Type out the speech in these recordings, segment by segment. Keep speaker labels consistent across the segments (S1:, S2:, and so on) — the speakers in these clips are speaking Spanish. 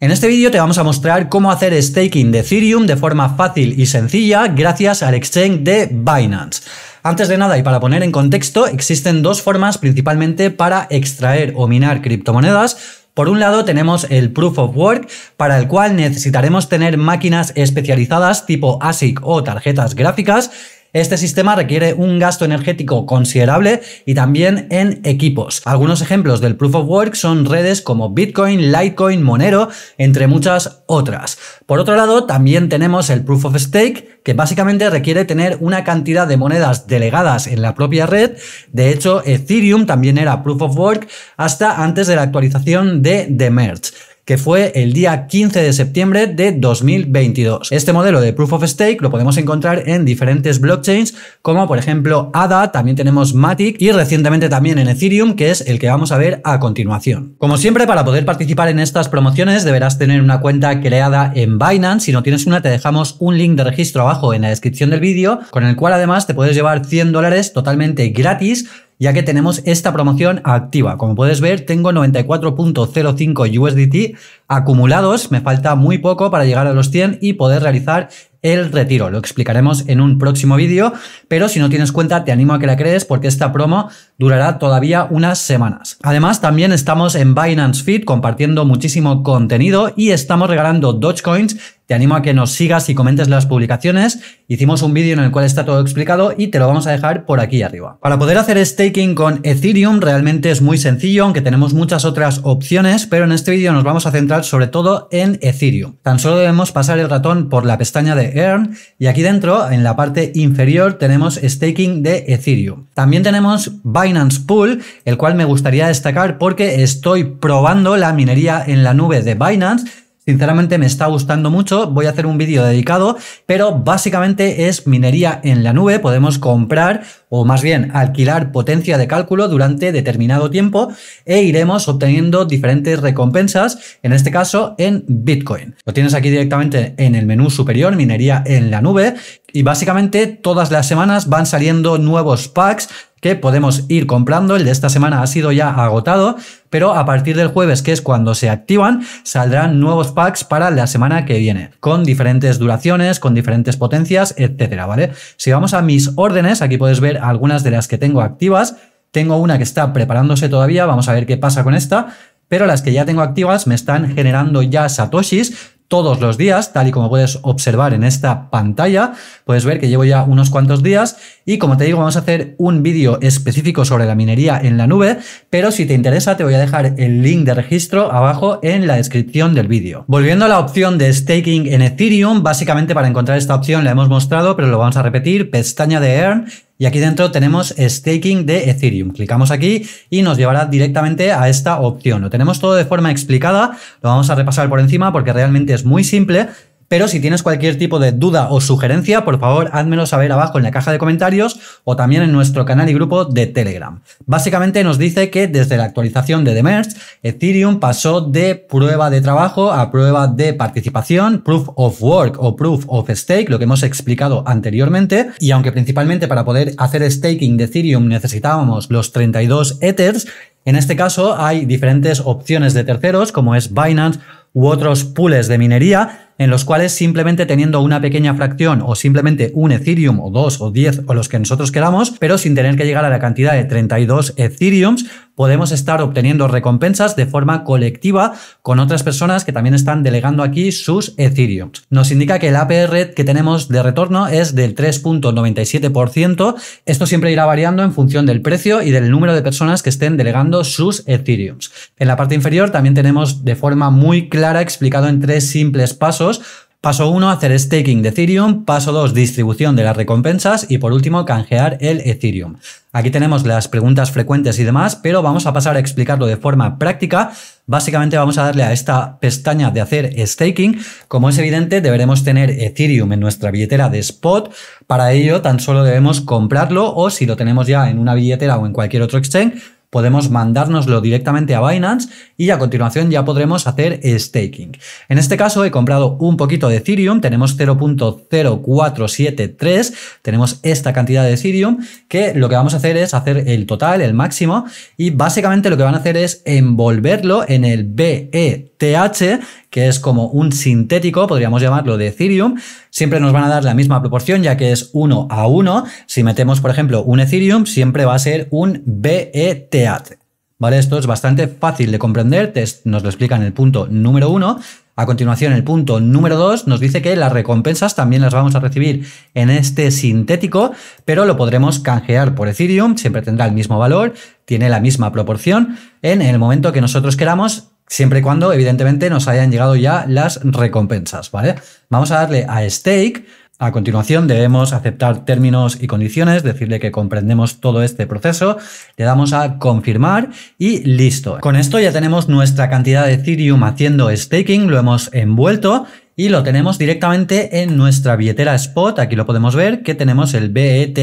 S1: En este vídeo te vamos a mostrar cómo hacer staking de Ethereum de forma fácil y sencilla gracias al exchange de Binance. Antes de nada y para poner en contexto, existen dos formas principalmente para extraer o minar criptomonedas. Por un lado tenemos el Proof of Work, para el cual necesitaremos tener máquinas especializadas tipo ASIC o tarjetas gráficas este sistema requiere un gasto energético considerable y también en equipos. Algunos ejemplos del Proof of Work son redes como Bitcoin, Litecoin, Monero, entre muchas otras. Por otro lado, también tenemos el Proof of Stake, que básicamente requiere tener una cantidad de monedas delegadas en la propia red. De hecho, Ethereum también era Proof of Work hasta antes de la actualización de The Merge que fue el día 15 de septiembre de 2022. Este modelo de Proof of Stake lo podemos encontrar en diferentes blockchains, como por ejemplo ADA, también tenemos Matic y recientemente también en Ethereum, que es el que vamos a ver a continuación. Como siempre, para poder participar en estas promociones deberás tener una cuenta creada en Binance. Si no tienes una, te dejamos un link de registro abajo en la descripción del vídeo, con el cual además te puedes llevar 100 dólares totalmente gratis ya que tenemos esta promoción activa. Como puedes ver, tengo 94.05 USDT acumulados, me falta muy poco para llegar a los 100 y poder realizar el retiro. Lo explicaremos en un próximo vídeo, pero si no tienes cuenta te animo a que la crees porque esta promo durará todavía unas semanas. Además, también estamos en Binance Feed compartiendo muchísimo contenido y estamos regalando Dogecoins te animo a que nos sigas y comentes las publicaciones. Hicimos un vídeo en el cual está todo explicado y te lo vamos a dejar por aquí arriba. Para poder hacer staking con Ethereum realmente es muy sencillo, aunque tenemos muchas otras opciones, pero en este vídeo nos vamos a centrar sobre todo en Ethereum. Tan solo debemos pasar el ratón por la pestaña de Earn y aquí dentro, en la parte inferior, tenemos staking de Ethereum. También tenemos Binance Pool, el cual me gustaría destacar porque estoy probando la minería en la nube de Binance Sinceramente me está gustando mucho, voy a hacer un vídeo dedicado, pero básicamente es minería en la nube, podemos comprar o más bien alquilar potencia de cálculo durante determinado tiempo e iremos obteniendo diferentes recompensas, en este caso en Bitcoin. Lo tienes aquí directamente en el menú superior, minería en la nube, y básicamente todas las semanas van saliendo nuevos packs que podemos ir comprando. El de esta semana ha sido ya agotado, pero a partir del jueves, que es cuando se activan, saldrán nuevos packs para la semana que viene, con diferentes duraciones, con diferentes potencias, etcétera, ¿vale? Si vamos a mis órdenes, aquí puedes ver algunas de las que tengo activas. Tengo una que está preparándose todavía, vamos a ver qué pasa con esta, pero las que ya tengo activas me están generando ya satoshis todos los días, tal y como puedes observar en esta pantalla. Puedes ver que llevo ya unos cuantos días y como te digo vamos a hacer un vídeo específico sobre la minería en la nube, pero si te interesa te voy a dejar el link de registro abajo en la descripción del vídeo. Volviendo a la opción de staking en Ethereum, básicamente para encontrar esta opción la hemos mostrado, pero lo vamos a repetir, pestaña de Earn y aquí dentro tenemos staking de Ethereum. Clicamos aquí y nos llevará directamente a esta opción. Lo tenemos todo de forma explicada, lo vamos a repasar por encima porque realmente es muy simple pero si tienes cualquier tipo de duda o sugerencia, por favor, házmelo saber abajo en la caja de comentarios o también en nuestro canal y grupo de Telegram. Básicamente nos dice que desde la actualización de The Merge, Ethereum pasó de prueba de trabajo a prueba de participación, proof of work o proof of stake, lo que hemos explicado anteriormente. Y aunque principalmente para poder hacer staking de Ethereum necesitábamos los 32 Ethers, en este caso hay diferentes opciones de terceros como es Binance u otros pools de minería en los cuales simplemente teniendo una pequeña fracción o simplemente un Ethereum o dos o diez o los que nosotros queramos, pero sin tener que llegar a la cantidad de 32 Ethereums, podemos estar obteniendo recompensas de forma colectiva con otras personas que también están delegando aquí sus Ethereum. Nos indica que el APR que tenemos de retorno es del 3.97%. Esto siempre irá variando en función del precio y del número de personas que estén delegando sus Ethereum. En la parte inferior también tenemos de forma muy clara explicado en tres simples pasos Paso 1, hacer staking de Ethereum. Paso 2, distribución de las recompensas. Y por último, canjear el Ethereum. Aquí tenemos las preguntas frecuentes y demás, pero vamos a pasar a explicarlo de forma práctica. Básicamente vamos a darle a esta pestaña de hacer staking. Como es evidente, deberemos tener Ethereum en nuestra billetera de spot. Para ello, tan solo debemos comprarlo o si lo tenemos ya en una billetera o en cualquier otro exchange, podemos mandárnoslo directamente a Binance y a continuación ya podremos hacer staking. En este caso he comprado un poquito de Ethereum, tenemos 0.0473, tenemos esta cantidad de Ethereum que lo que vamos a hacer es hacer el total, el máximo y básicamente lo que van a hacer es envolverlo en el BE TH, que es como un sintético, podríamos llamarlo, de Ethereum, siempre nos van a dar la misma proporción, ya que es 1 a 1. Si metemos, por ejemplo, un Ethereum, siempre va a ser un BETH. ¿Vale? Esto es bastante fácil de comprender, nos lo explica en el punto número 1. A continuación, el punto número 2 nos dice que las recompensas también las vamos a recibir en este sintético, pero lo podremos canjear por Ethereum, siempre tendrá el mismo valor, tiene la misma proporción en el momento que nosotros queramos Siempre y cuando, evidentemente, nos hayan llegado ya las recompensas, ¿vale? Vamos a darle a stake. A continuación debemos aceptar términos y condiciones, decirle que comprendemos todo este proceso, le damos a confirmar y listo. Con esto ya tenemos nuestra cantidad de Ethereum haciendo staking, lo hemos envuelto y lo tenemos directamente en nuestra billetera spot, aquí lo podemos ver que tenemos el BETH,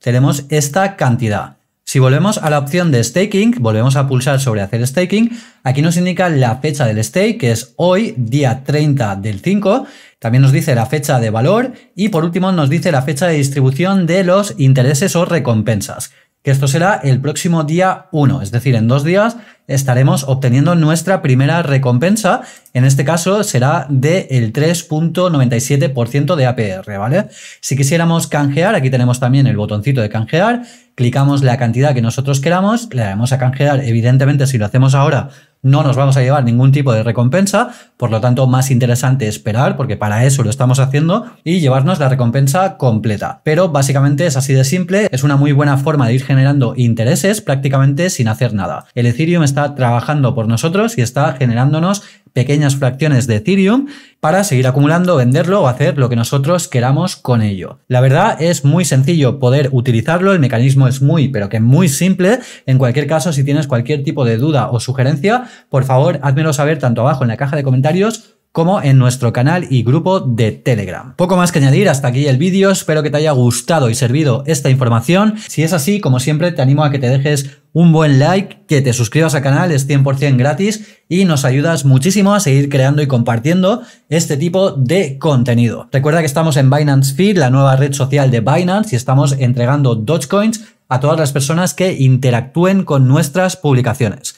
S1: tenemos esta cantidad. Si volvemos a la opción de staking, volvemos a pulsar sobre hacer staking, aquí nos indica la fecha del stake, que es hoy, día 30 del 5, también nos dice la fecha de valor y por último nos dice la fecha de distribución de los intereses o recompensas, que esto será el próximo día 1, es decir, en dos días estaremos obteniendo nuestra primera recompensa en este caso será del 3.97% de APR, ¿vale? Si quisiéramos canjear, aquí tenemos también el botoncito de canjear, clicamos la cantidad que nosotros queramos, le damos a canjear, evidentemente si lo hacemos ahora no nos vamos a llevar ningún tipo de recompensa, por lo tanto más interesante esperar porque para eso lo estamos haciendo y llevarnos la recompensa completa. Pero básicamente es así de simple, es una muy buena forma de ir generando intereses prácticamente sin hacer nada. El Ethereum está trabajando por nosotros y está generándonos pequeñas fracciones de Ethereum para seguir acumulando, venderlo o hacer lo que nosotros queramos con ello. La verdad es muy sencillo poder utilizarlo, el mecanismo es muy, pero que muy simple. En cualquier caso, si tienes cualquier tipo de duda o sugerencia, por favor, házmelo saber tanto abajo en la caja de comentarios como en nuestro canal y grupo de Telegram. Poco más que añadir, hasta aquí el vídeo, espero que te haya gustado y servido esta información. Si es así, como siempre, te animo a que te dejes un buen like, que te suscribas al canal, es 100% gratis y nos ayudas muchísimo a seguir creando y compartiendo este tipo de contenido. Recuerda que estamos en Binance Feed, la nueva red social de Binance, y estamos entregando Dogecoins a todas las personas que interactúen con nuestras publicaciones.